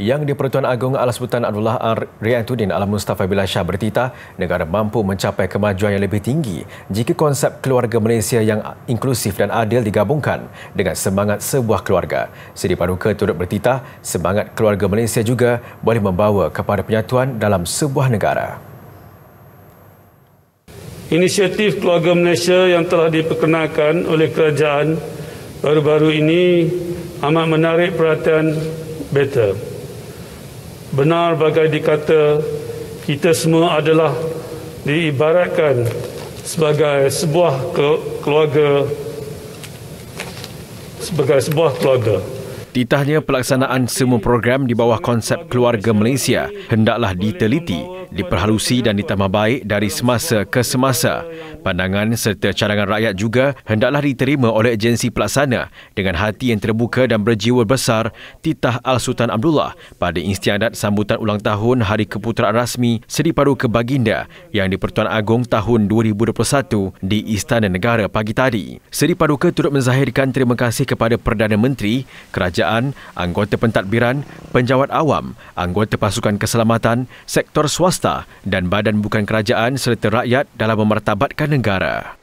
Yang di-Pertuan Agong Alas sultan Abdullah Riyaduddin Al-Mustafa Billah Shah bertitah negara mampu mencapai kemajuan yang lebih tinggi jika konsep keluarga Malaysia yang inklusif dan adil digabungkan dengan semangat sebuah keluarga. Sidi Paduka turut bertitah semangat keluarga Malaysia juga boleh membawa kepada penyatuan dalam sebuah negara. Inisiatif keluarga Malaysia yang telah diperkenalkan oleh kerajaan baru-baru ini amat menarik perhatian better benar bagai dikata kita semua adalah diibaratkan sebagai sebuah keluarga sebagai sebuah keluarga Titahnya pelaksanaan semua program di bawah konsep keluarga Malaysia hendaklah diteliti diperhalusi dan ditambah baik dari semasa ke semasa. Pandangan serta cadangan rakyat juga hendaklah diterima oleh agensi pelaksana dengan hati yang terbuka dan berjiwa besar titah Al-Sultan Abdullah pada istiadat sambutan ulang tahun Hari Keputeraan Rasmi Seri Paduka Baginda yang di-Pertuan Agong tahun 2021 di Istana Negara pagi tadi. Seri Paduka turut menzahirkan terima kasih kepada Perdana Menteri, Kerajaan, anggota pentadbiran, penjawat awam, anggota pasukan keselamatan, sektor swasta swasta dan badan bukan kerajaan serta rakyat dalam memartabatkan negara.